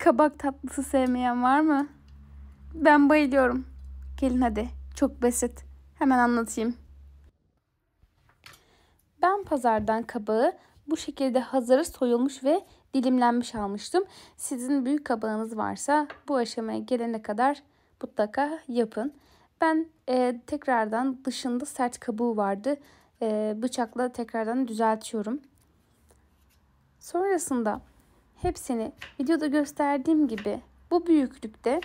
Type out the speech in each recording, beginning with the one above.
Kabak tatlısı sevmeyen var mı? Ben bayılıyorum. Gelin hadi. Çok basit. Hemen anlatayım. Ben pazardan kabağı bu şekilde hazır soyulmuş ve dilimlenmiş almıştım. Sizin büyük kabağınız varsa bu aşamaya gelene kadar mutlaka yapın. Ben e, tekrardan dışında sert kabuğu vardı. E, bıçakla tekrardan düzeltiyorum. Sonrasında hepsini videoda gösterdiğim gibi bu büyüklükte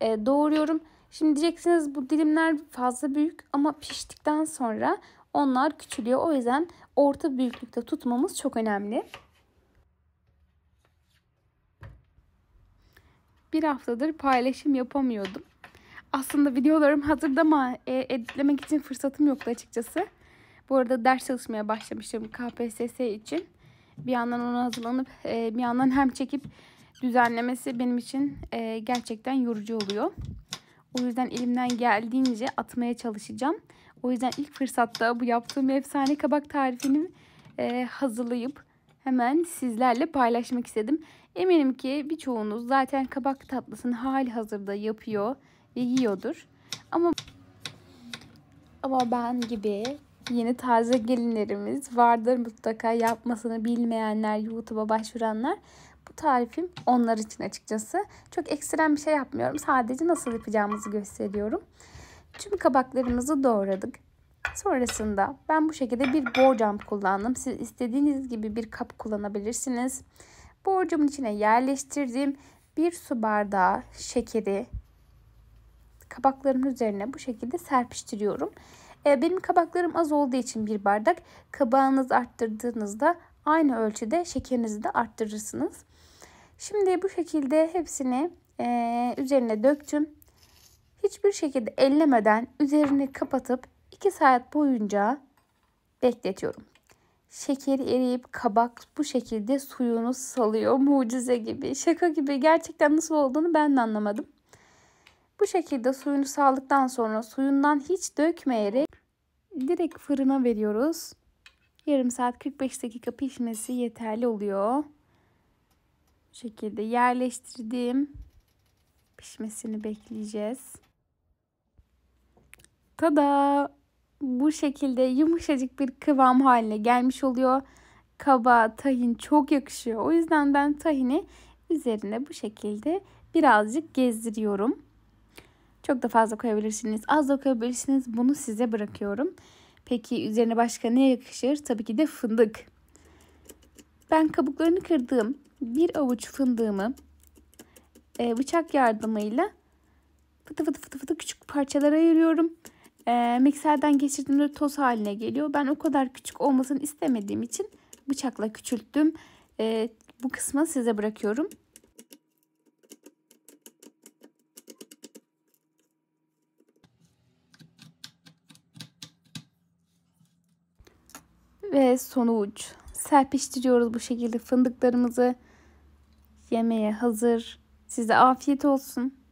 e, doğruyorum. Şimdi diyeceksiniz bu dilimler fazla büyük ama piştikten sonra onlar küçülüyor. O yüzden orta büyüklükte tutmamız çok önemli. Bir haftadır paylaşım yapamıyordum. Aslında videolarım hazırdı ama e, editlemek için fırsatım yoktu açıkçası. Bu arada ders çalışmaya başlamıştım KPSS için bir yandan onu hazırlanıp e, bir yandan hem çekip düzenlemesi benim için e, gerçekten yorucu oluyor. O yüzden elimden geldiğince atmaya çalışacağım. O yüzden ilk fırsatta bu yaptığım efsane kabak tarifini e, hazırlayıp hemen sizlerle paylaşmak istedim. Eminim ki birçoğunuz zaten kabak tatlısını hali hazırda yapıyor ve yiyordur. Ama ama ben gibi yeni taze gelinlerimiz vardır mutlaka yapmasını bilmeyenler, YouTube'a başvuranlar. Bu tarifim onlar için açıkçası. Çok ekstrem bir şey yapmıyorum. Sadece nasıl yapacağımızı gösteriyorum. Tüm kabaklarımızı doğradık. Sonrasında ben bu şekilde bir borcam kullandım. Siz istediğiniz gibi bir kap kullanabilirsiniz. Borcamın içine yerleştirdiğim bir su bardağı şekeri kabakların üzerine bu şekilde serpiştiriyorum. E, benim kabaklarım az olduğu için bir bardak kabağınızı arttırdığınızda aynı ölçüde şekerinizi de arttırırsınız. Şimdi bu şekilde hepsini e, üzerine döktüm. Hiçbir şekilde ellemeden üzerini kapatıp 2 saat boyunca bekletiyorum. Şekeri eriyip kabak bu şekilde suyunu salıyor mucize gibi. Şaka gibi gerçekten nasıl olduğunu ben de anlamadım. Bu şekilde suyunu saldıktan sonra suyundan hiç dökmeyerek direkt fırına veriyoruz. Yarım saat 45 dakika pişmesi yeterli oluyor. Bu şekilde yerleştirdim. Pişmesini bekleyeceğiz. Tada! Bu şekilde yumuşacık bir kıvam haline gelmiş oluyor. Kaba, tahin çok yakışıyor. O yüzden ben tahini üzerine bu şekilde birazcık gezdiriyorum. Çok da fazla koyabilirsiniz. Az da koyabilirsiniz. Bunu size bırakıyorum. Peki üzerine başka ne yakışır? Tabii ki de fındık. Ben kabuklarını kırdığım bir avuç fındığımı e, bıçak yardımıyla fıtı fıtı fıtı fıtı küçük parçalara ayırıyorum. E, mikserden geçirdiğimde toz haline geliyor. Ben o kadar küçük olmasını istemediğim için bıçakla küçülttüm. E, bu kısmı size bırakıyorum. ve sonuç. Serpiştiriyoruz bu şekilde fındıklarımızı. Yemeğe hazır. Size afiyet olsun.